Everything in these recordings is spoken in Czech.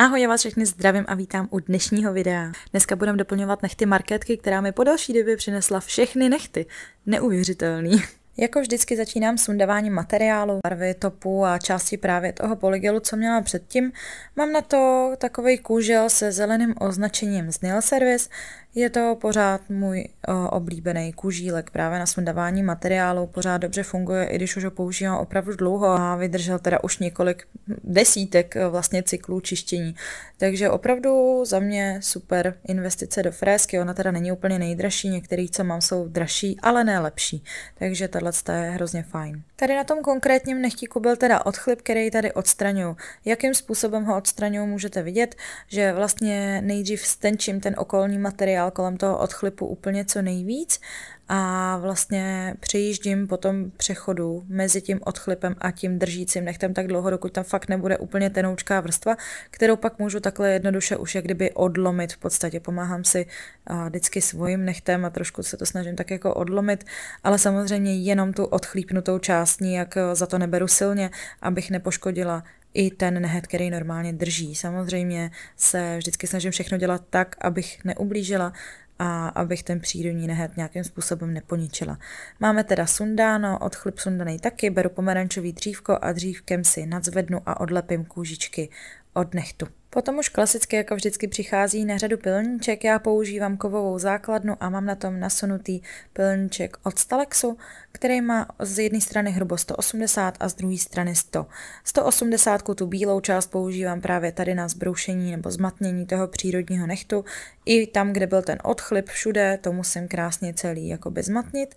Ahoj, já vás všechny zdravím a vítám u dnešního videa. Dneska budeme doplňovat nechty marketky, která mi po další době přinesla všechny nechty. Neuvěřitelný. Jako vždycky začínám sundáváním materiálu, barvy, topu a části právě toho polygelu, co měla předtím. Mám na to takový kůžel se zeleným označením z Nail Service. Je to pořád můj o, oblíbený kůžílek právě na sundávání materiálu. Pořád dobře funguje, i když už ho používám opravdu dlouho a vydržel teda už několik desítek vlastně cyklů čištění. Takže opravdu za mě super investice do frésky. Ona teda není úplně nejdražší, některý, co mám, jsou dražší, ale ne lepší. Takže tato tohle je hrozně fajn. Tady na tom konkrétním nechtíku byl teda odchlip, který tady odstraňuju. Jakým způsobem ho odstraňuju, můžete vidět, že vlastně nejdřív stenčím ten okolní materiál kolem toho odchlipu úplně co nejvíc a vlastně přejíždím po tom přechodu mezi tím odchlipem a tím držícím nechtem tak dlouho, dokud tam fakt nebude úplně tenoučká vrstva, kterou pak můžu takhle jednoduše už jak kdyby odlomit v podstatě. Pomáhám si vždycky svým nechtem a trošku se to snažím tak jako odlomit, ale samozřejmě jenom tu odchlípnutou část nijak e, za to neberu silně, abych nepoškodila i ten nehet, který normálně drží. Samozřejmě se vždycky snažím všechno dělat tak, abych neublížila, a abych ten přírodní nehet nějakým způsobem neponičila. Máme teda sundáno, od chlip sundanej taky, beru pomerančový dřívko a dřívkem si nadzvednu a odlepím kůžičky od nechtu. Potom už klasicky jako vždycky přichází na řadu pilníček, já používám kovovou základnu a mám na tom nasunutý pilníček od Stalexu, který má z jedné strany hrubo 180 a z druhé strany 100. 180 tu bílou část používám právě tady na zbroušení nebo zmatnění toho přírodního nechtu, i tam, kde byl ten odchlip všude, to musím krásně celý jakoby zmatnit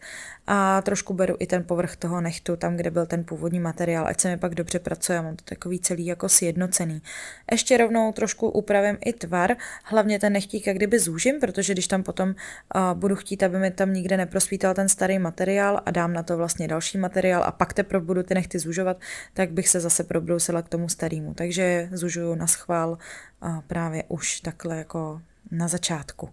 a trošku beru i ten povrch toho nechtu, tam, kde byl ten původní materiál, ať se mi pak dobře pracuje, mám to takový celý jako sjednocený. Ještě rovnou rovnou trošku upravím i tvar, hlavně ten nechtík jak kdyby zúžím, protože když tam potom uh, budu chtít, aby mi tam nikde neprosvítal ten starý materiál a dám na to vlastně další materiál a pak teprve budu ty nechty zužovat, tak bych se zase probrousila k tomu starému. Takže zužuju na schvál uh, právě už takhle jako na začátku.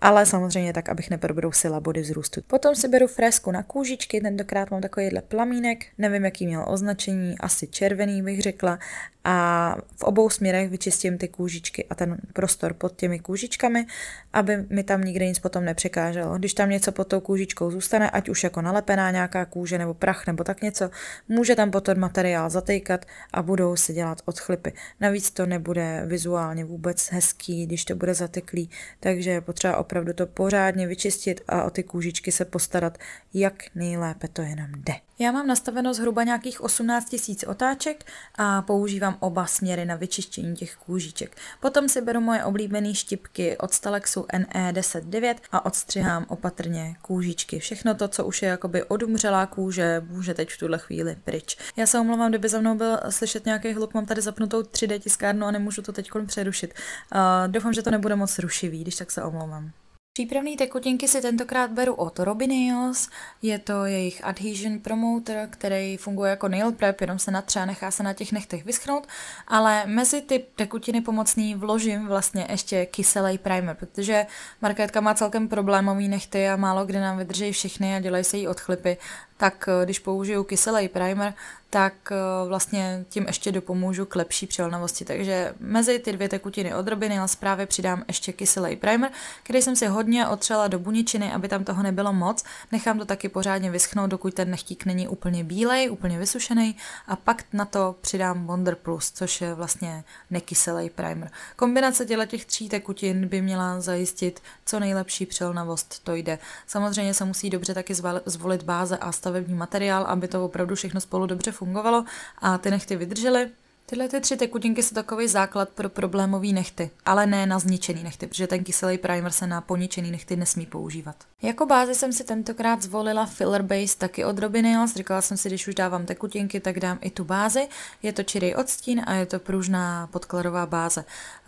Ale samozřejmě tak, abych neprobrousila body vzrůstu. Potom si beru fresku na kůžičky, tentokrát mám takovýhle plamínek, nevím, jaký měl označení, asi červený bych řekla. A v obou směrech vyčistím ty kůžičky a ten prostor pod těmi kůžičkami, aby mi tam nikde nic potom nepřekáželo. Když tam něco pod tou kůžičkou zůstane, ať už jako nalepená nějaká kůže nebo prach nebo tak něco, může tam potom materiál zatejkat a budou se dělat odchlipy. Navíc to nebude vizuálně vůbec hezký, když to bude zatýkat seklý, takže je potřeba opravdu to pořádně vyčistit a o ty kůžičky se postarat, jak nejlépe to jenom jde. Já mám nastaveno zhruba nějakých 18 000 otáček a používám oba směry na vyčištění těch kůžiček. Potom si beru moje oblíbené štipky od Stalexu NE109 a odstřihám opatrně kůžičky. Všechno to, co už je jakoby odumřelá kůže, může teď v tuhle chvíli pryč. Já se omlouvám, kdyby za mnou byl slyšet nějaký hluk, mám tady zapnutou 3D tiskárnu a nemůžu to teď přerušit. Uh, doufám, že to nebude moc rušivý, když tak se omlouvám. Přípravné tekutinky si tentokrát beru od Robinios, je to jejich Adhesion Promoter, který funguje jako nail prep, jenom se natře a nechá se na těch nechtech vyschnout, ale mezi ty tekutiny pomocný vložím vlastně ještě kyselý primer, protože marketka má celkem problémový nechty a málo kdy nám vydrží všechny a dělají se jí odchlipy tak eh, když použiju kyselý primer, tak eh, vlastně tím ještě dopomůžu k lepší přilnavosti. Takže mezi ty dvě tekutiny odrobiny robiny a právě přidám ještě kyselý primer, který jsem si hodně otřela do buničiny, aby tam toho nebylo moc. Nechám to taky pořádně vyschnout, dokud ten nechtík není úplně bílej, úplně vysušený a pak na to přidám Wonder Plus, což je vlastně nekyselý primer. Kombinace těle těch tří tekutin by měla zajistit co nejlepší přilnavost, to jde. Samozřejmě se musí dobře taky zvolit báze a stavební materiál, aby to opravdu všechno spolu dobře fungovalo a ty nechty vydržely. Tyhle ty tři tekutinky jsou takový základ pro problémový nechty, ale ne na zničený nechty, protože ten kyselý primer se na poničený nechty nesmí používat. Jako bázi jsem si tentokrát zvolila Filler Base taky od Robin říkala jsem si, když už dávám tekutinky, tak dám i tu bázi. Je to čirý odstín a je to pružná podkladová báze.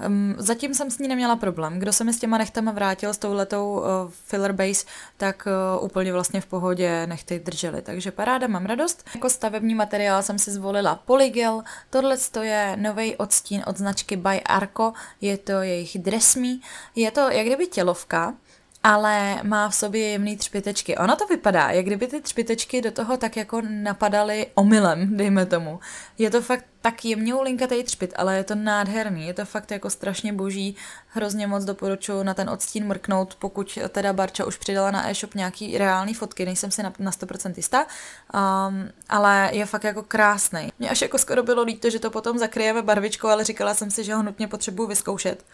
Um, zatím jsem s ní neměla problém. Kdo se mi s těma nechtama vrátil s touhletou uh, Filler Base, tak uh, úplně vlastně v pohodě nechty držely, takže paráda, mám radost. Jako stavební materiál jsem si zvolila Polygel, tohle to je nový odstín od značky By Arco, je to jejich dresmí, je to jak kdyby tělovka, ale má v sobě jemný třpitečky. Ono to vypadá, jak kdyby ty třpitečky do toho tak jako napadaly omylem, dejme tomu. Je to fakt tak linka tady třpit, ale je to nádherný, je to fakt jako strašně boží, hrozně moc doporučuji na ten odstín mrknout, pokud teda Barča už přidala na e-shop nějaký reální fotky, nejsem si na, na 100% jistá, um, ale je fakt jako krásný. Mě až jako skoro bylo líto, že to potom zakryjeme barvičkou, ale říkala jsem si, že ho nutně potřebuji vyzkoušet,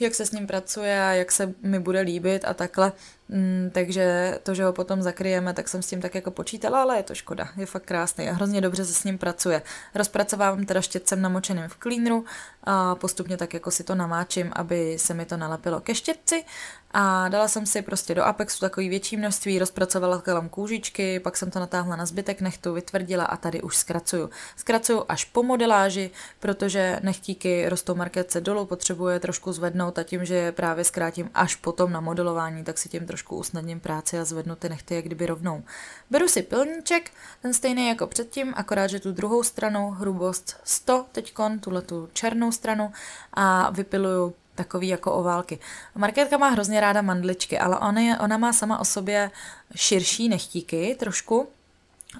jak se s ním pracuje a jak se mi bude líbit a takhle, Mm, takže to, že ho potom zakryjeme, tak jsem s tím tak jako počítala, ale je to škoda. Je fakt krásný a hrozně dobře se s ním pracuje. Rozpracovávám teda štětcem namočeným v klínru a postupně tak jako si to namáčím, aby se mi to nalepilo ke štětci a dala jsem si prostě do Apexu takový větší množství, rozpracovala kolem kůžičky, pak jsem to natáhla na zbytek nechtu, vytvrdila a tady už zkracuju. Zkracuju až po modeláži, protože nechtíky rostou marketce dolů, potřebuje trošku zvednout a tím, že je právě zkrátím až potom na modelování, tak si tím trošku usnadním práci a zvednu ty nechty jak kdyby rovnou. Beru si pilníček, ten stejný jako předtím, akorát, že tu druhou stranu, hrubost 100 teďkon, tuhle tu černou stranu a vypiluju takový jako oválky. Markétka má hrozně ráda mandličky, ale ona, je, ona má sama o sobě širší nechtíky trošku,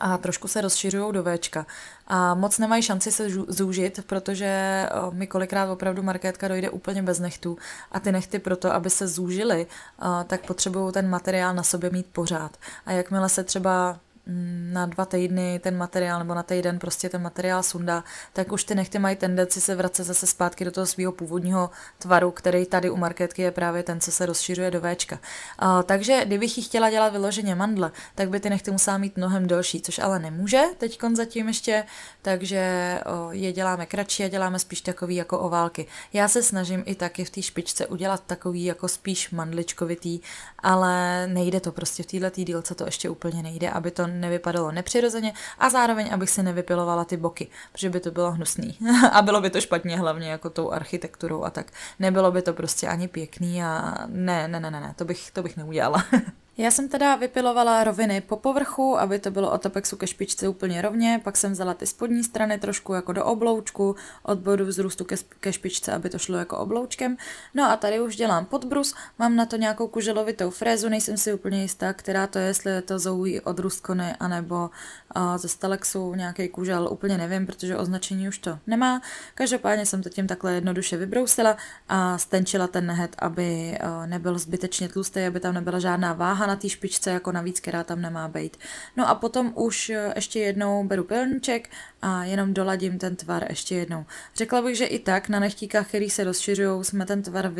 a trošku se rozšiřují do Včka. A moc nemají šanci se zúžit, protože eh, mi kolikrát opravdu marketka dojde úplně bez nechtů a ty nechty proto, aby se zúžily, eh, tak potřebují ten materiál na sobě mít pořád. A jakmile se třeba Mm, na dva týdny ten materiál nebo na týden prostě ten materiál sundá, tak už ty nechty mají tendenci se vracet zase zpátky do toho svého původního tvaru, který tady u marketky je právě ten, co se rozšiřuje do Včka. A, takže kdybych ji chtěla dělat vyloženě mandle, tak by ty nechty musela mít mnohem delší, což ale nemůže teď zatím ještě, takže o, je děláme kratší a děláme spíš takový jako oválky. Já se snažím i taky v té špičce udělat takový jako spíš mandličkovitý, ale nejde to prostě v této dílce to ještě úplně nejde, aby to nevypadalo nepřirozeně a zároveň, abych si nevypilovala ty boky, protože by to bylo hnusný. a bylo by to špatně hlavně jako tou architekturou a tak. Nebylo by to prostě ani pěkný a ne, ne, ne, ne, ne to bych, to bych neudělala. Já jsem teda vypilovala roviny po povrchu, aby to bylo od apexu ke špičce úplně rovně, pak jsem vzala ty spodní strany trošku jako do obloučku, od bodu vzrůstu ke, ke špičce, aby to šlo jako obloučkem. No a tady už dělám podbrus, mám na to nějakou kuželovitou frézu, nejsem si úplně jistá, která to je, jestli je to zoují od Ruskony, anebo a, ze Stalexu nějaký kužel, úplně nevím, protože označení už to nemá. Každopádně jsem to tím takhle jednoduše vybrousila a stenčila ten nehet, aby nebyl zbytečně tlustý, aby tam nebyla žádná váha pomáhá na té špičce jako navíc, která tam nemá být. No a potom už eh, ještě jednou beru pilníček a jenom doladím ten tvar ještě jednou. Řekla bych, že i tak na nechtíkách, který se rozšiřují, jsme ten tvar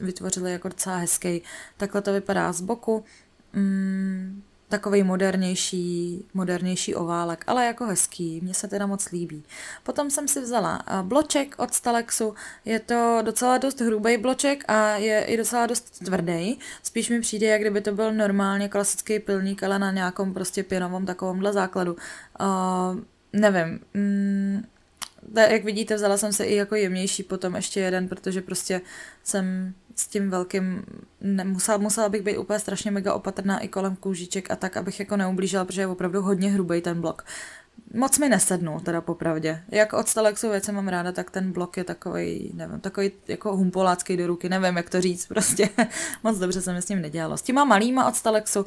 vytvořili jako docela hezký. Takhle to vypadá z boku. Mm, takový modernější, modernější oválek, ale jako hezký, mně se teda moc líbí. Potom jsem si vzala eh, bloček od Stalexu, je to docela dost hrubý bloček a je i docela dost tvrdý, spíš mi přijde, jak kdyby to byl normálně klasický pilník, ale na nějakom prostě pěnovém takovomhle základu. Uh, nevím, mm, jak vidíte, vzala jsem se i jako jemnější potom ještě jeden, protože prostě jsem s tím velkým, nemusela, musela bych být úplně strašně mega opatrná i kolem kůžiček a tak, abych jako neublížila, protože je opravdu hodně hrubý ten blok. Moc mi nesednu, teda popravdě. Jak od Stalexu věci mám ráda, tak ten blok je takový, nevím, takový jako humpolácký do ruky, nevím, jak to říct, prostě moc dobře se mi s ním nedělalo. S těma malýma od Stalexu,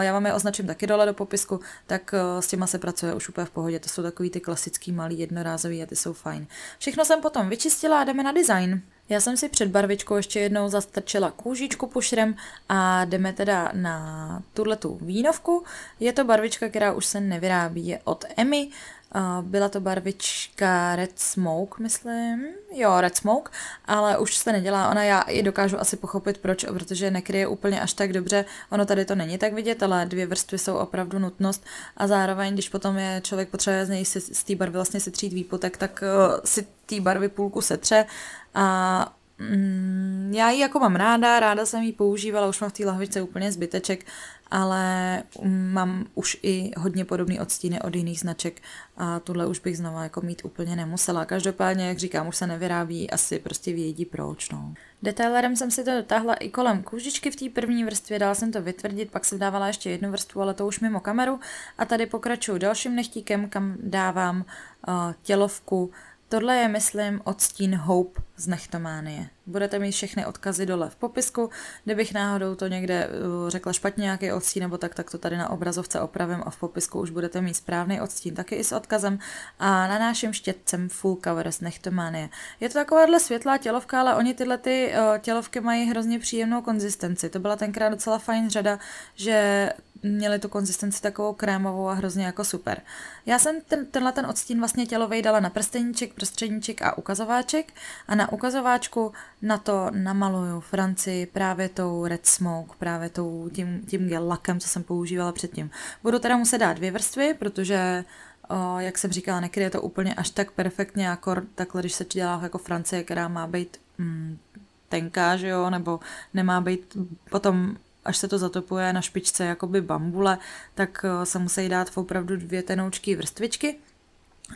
eh, já vám je označím taky dole do popisku, tak eh, s těma se pracuje už úplně v pohodě, to jsou takový ty klasický malý jednorázový a ty jsou fajn. Všechno jsem potom vyčistila a jdeme na design. Já jsem si před barvičkou ještě jednou zastrčila kůžičku pušrem a jdeme teda na tuhletu vínovku. Je to barvička, která už se nevyrábí, je od Emmy byla to barvička Red Smoke, myslím. Jo, Red Smoke, ale už se nedělá ona. Já i dokážu asi pochopit, proč, protože nekryje úplně až tak dobře. Ono tady to není tak vidět, ale dvě vrstvy jsou opravdu nutnost. A zároveň, když potom je člověk potřebuje z něj si, z té barvy vlastně setřít výpotek, tak uh, si té barvy půlku setře a Mm, já ji jako mám ráda, ráda jsem ji používala, už mám v té lahvičce úplně zbyteček, ale mám už i hodně podobný odstíny od jiných značek a tuhle už bych znova jako mít úplně nemusela. Každopádně, jak říkám, už se nevyrábí, asi prostě vědí proč. No. Detailerem jsem si to dotáhla i kolem kůžičky v té první vrstvě, dala jsem to vytvrdit, pak jsem dávala ještě jednu vrstvu, ale to už mimo kameru. A tady pokračuju dalším nechtíkem, kam dávám uh, tělovku. Tohle je, myslím, odstín Hope z Nechtománie. Budete mít všechny odkazy dole v popisku, kdybych náhodou to někde uh, řekla špatně nějaký odstín nebo tak, tak to tady na obrazovce opravím a v popisku už budete mít správný odstín taky i s odkazem a na našem štětcem full cover z Nechtománie. Je to takováhle světlá tělovka, ale oni tyhle ty uh, tělovky mají hrozně příjemnou konzistenci. To byla tenkrát docela fajn řada, že měli tu konzistenci takovou krémovou a hrozně jako super. Já jsem ten, tenhle ten odstín vlastně tělovej dala na prsteníček, prostředníček a ukazováček a na na ukazováčku na to namaluju Francii právě tou red smoke, právě tou tím, tím gel lakem, co jsem používala předtím. Budu teda muset dát dvě vrstvy, protože O, jak jsem říkala, nekryje to úplně až tak perfektně, jako takhle, když se dělá jako Francie, která má být mm, tenká, že jo, nebo nemá být potom, až se to zatopuje na špičce jakoby bambule, tak o, se musí dát opravdu dvě tenoučké vrstvičky.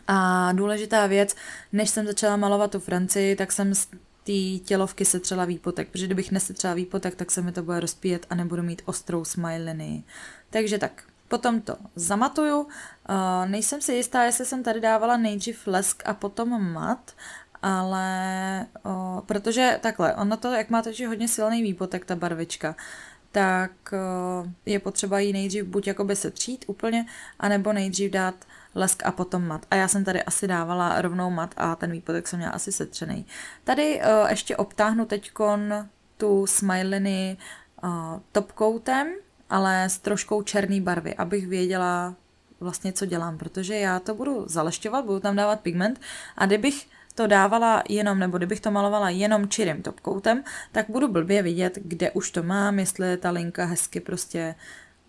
A důležitá věc, než jsem začala malovat tu Francii, tak jsem z té tělovky setřela výpotek, protože kdybych nesetřela výpotek, tak se mi to bude rozpíjet a nebudu mít ostrou smiliny. Takže tak, Potom to zamatuju. Uh, nejsem si jistá, jestli jsem tady dávala nejdřív lesk a potom mat, ale uh, protože takhle, ono to, jak má že hodně silný výpotek ta barvička, tak uh, je potřeba ji nejdřív buď jakoby setřít úplně, anebo nejdřív dát lesk a potom mat. A já jsem tady asi dávala rovnou mat a ten výpadek jsem měla asi setřený. Tady uh, ještě obtáhnu teďkon tu smiliny uh, eh, top ale s troškou černé barvy, abych věděla vlastně, co dělám, protože já to budu zalešťovat, budu tam dávat pigment a kdybych to dávala jenom, nebo kdybych to malovala jenom čirým topkoutem, tak budu blbě vidět, kde už to mám, jestli je ta linka hezky prostě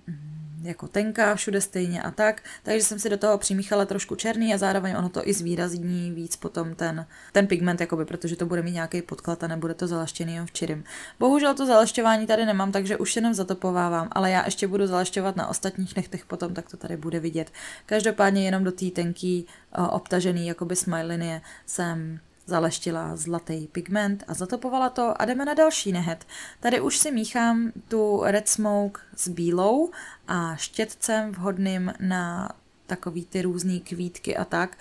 mm, jako tenká, všude stejně a tak, takže jsem si do toho přimíchala trošku černý a zároveň ono to i zvýrazní víc potom ten, ten pigment, jakoby, protože to bude mít nějaký podklad a nebude to zalaštěný jenom včirym. Bohužel to zalašťování tady nemám, takže už jenom zatopovávám, ale já ještě budu zalašťovat na ostatních nechtech potom, tak to tady bude vidět. Každopádně jenom do té tenký eh, obtažený jakoby smiley jsem Zaleštila zlatý pigment a zatopovala to a jdeme na další nehet. Tady už si míchám tu red smoke s bílou a štětcem vhodným na takový ty různé kvítky a tak,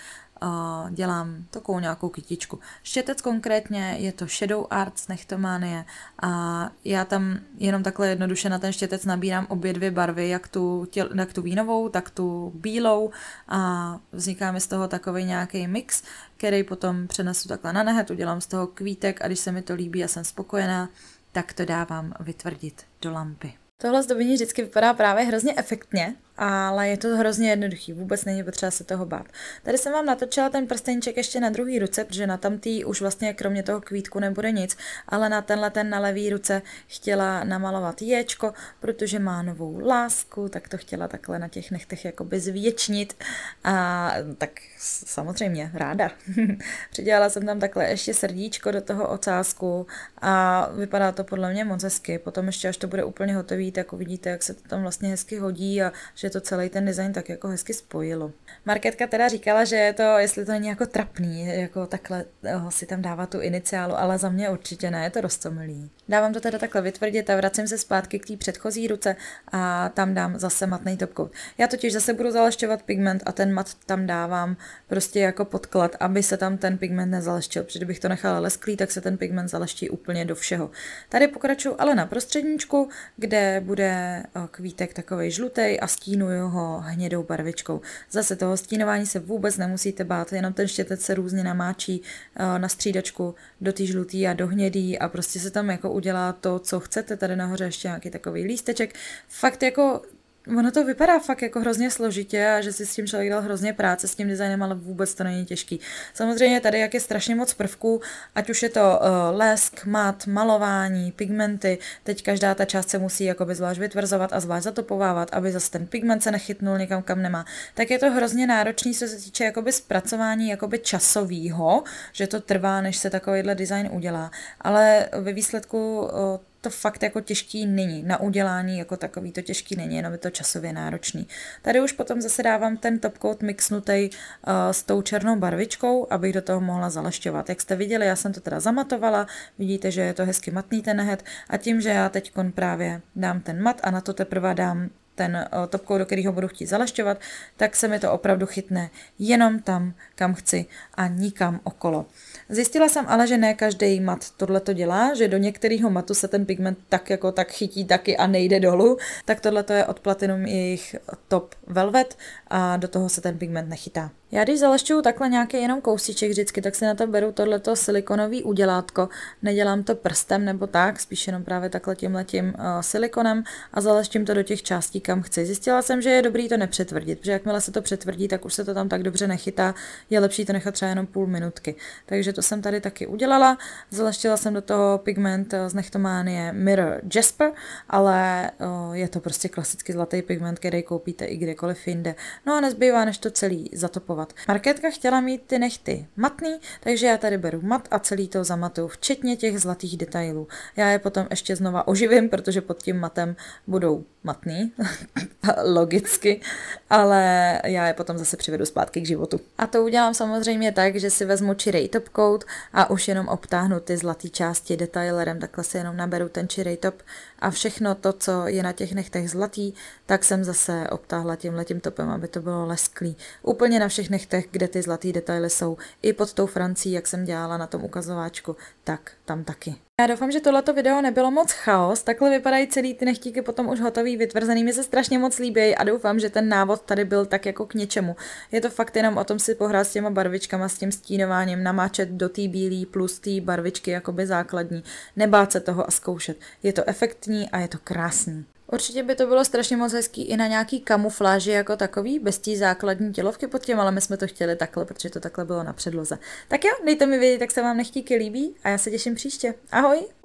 dělám takovou nějakou kytičku. Štětec konkrétně je to Shadow Arts Nechtománie a já tam jenom takhle jednoduše na ten štětec nabírám obě dvě barvy, jak tu, těl, jak tu vínovou, tak tu bílou a vzniká mi z toho takový nějaký mix, který potom přenesu takhle na nehet, udělám z toho kvítek a když se mi to líbí a jsem spokojená, tak to dávám vytvrdit do lampy. Tohle zdobení vždycky vypadá právě hrozně efektně, ale je to hrozně jednoduchý, vůbec není potřeba se toho bát. Tady jsem vám natočila ten prsteníček ještě na druhý ruce, protože na tamtý už vlastně kromě toho kvítku nebude nic, ale na tenhle ten na levý ruce chtěla namalovat ječko, protože má novou lásku, tak to chtěla takhle na těch nechtech jakoby zvětšnit. a tak samozřejmě ráda. Přidělala jsem tam takhle ještě srdíčko do toho ocásku a vypadá to podle mě moc hezky, potom ještě až to bude úplně hotový, postaví, tak uvidíte, jak se to tam vlastně hezky hodí a že to celý ten design tak jako hezky spojilo. Marketka teda říkala, že je to, jestli to není jako trapný, jako takhle oh, si tam dává tu iniciálu, ale za mě určitě ne, je to roztomilý. Dávám to teda takhle vytvrdit a vracím se zpátky k té předchozí ruce a tam dám zase matný top coat. Já totiž zase budu zalešťovat pigment a ten mat tam dávám prostě jako podklad, aby se tam ten pigment nezaleštil, protože kdybych to nechala lesklý, tak se ten pigment zaleští úplně do všeho. Tady pokračuju ale na prostředníčku, kde bude eh, kvítek takový žlutej a stínuju ho hnědou barvičkou. Zase toho stínování se vůbec nemusíte bát, jenom ten štětec se různě namáčí eh, na střídačku do té žlutý a do hnědý a prostě se tam jako udělá to, co chcete. Tady nahoře ještě nějaký takový lísteček. Fakt jako Ono to vypadá fakt jako hrozně složitě a že si s tím člověk dal hrozně práce s tím designem, ale vůbec to není těžký. Samozřejmě tady, jak je strašně moc prvků, ať už je to uh, lesk, mat, malování, pigmenty, teď každá ta část se musí jakoby zvlášť vytvrzovat a zvlášť zatopovávat, aby zase ten pigment se nechytnul někam, kam nemá. Tak je to hrozně náročný, co se týče jakoby zpracování jakoby časovýho, že to trvá, než se takovýhle design udělá. Ale ve výsledku uh, to fakt jako těžký není. Na udělání jako takový to těžký není, jenom je to časově náročný. Tady už potom zase dávám ten top coat mixnutý uh, s tou černou barvičkou, abych do toho mohla zalašťovat. Jak jste viděli, já jsem to teda zamatovala, vidíte, že je to hezky matný ten head a tím, že já teď právě dám ten mat a na to teprve dám ten eh, topkou, do kterého budu chtít zalašťovat, tak se mi to opravdu chytne jenom tam, kam chci a nikam okolo. Zjistila jsem ale, že ne každý mat tohle to dělá, že do některého matu se ten pigment tak jako tak chytí taky a nejde dolů, tak tohle to je od Platinum jejich top Velvet a do toho se ten pigment nechytá. Já když zalešťuju takhle nějaký jenom kousíček vždycky, tak si na to beru tohleto silikonový udělátko. Nedělám to prstem nebo tak, spíš jenom právě takhle tímhletím uh, silikonem a zalešťím to do těch částí, kam chci. Zjistila jsem, že je dobrý to nepřetvrdit, protože jakmile se to přetvrdí, tak už se to tam tak dobře nechytá. Je lepší to nechat třeba jenom půl minutky. Takže to jsem tady taky udělala. Zaleštila jsem do toho pigment eh, z Nechtománie Mirror Jasper, ale uh, je to prostě klasicky zlatý pigment, který koupíte i kdekoliv jinde. No a nezbývá, než to celý zatopovat opakovat. Markétka chtěla mít ty nechty matný, takže já tady beru mat a celý to zamatuju, včetně těch zlatých detailů. Já je potom ještě znova oživím, protože pod tím matem budou matný, logicky, ale já je potom zase přivedu zpátky k životu. A to udělám samozřejmě tak, že si vezmu čirej top coat a už jenom obtáhnu ty zlaté části detailerem, takhle si jenom naberu ten čirej top a všechno to, co je na těch nechtech zlatý, tak jsem zase obtáhla tím topem, aby to bylo lesklý. Úplně na všech těch nechtech, kde ty zlatý detaily jsou, i pod tou Francí, jak jsem dělala na tom ukazováčku, tak tam taky. Já doufám, že tohleto video nebylo moc chaos, takhle vypadají celý ty nechtíky potom už hotový, vytvrzený, mi se strašně moc líbí a doufám, že ten návod tady byl tak jako k něčemu. Je to fakt jenom o tom si pohrát s těma barvičkama, s tím stínováním, namáčet do té bílé plus té barvičky jakoby základní, nebát se toho a zkoušet. Je to efektní a je to krásný. Určitě by to bylo strašně moc hezký i na nějaký kamufláži jako takový, bez té základní tělovky pod tím, ale my jsme to chtěli takhle, protože to takhle bylo na předloze. Tak jo, dejte mi vědět, jak se vám nechtíky líbí a já se těším příště. Ahoj!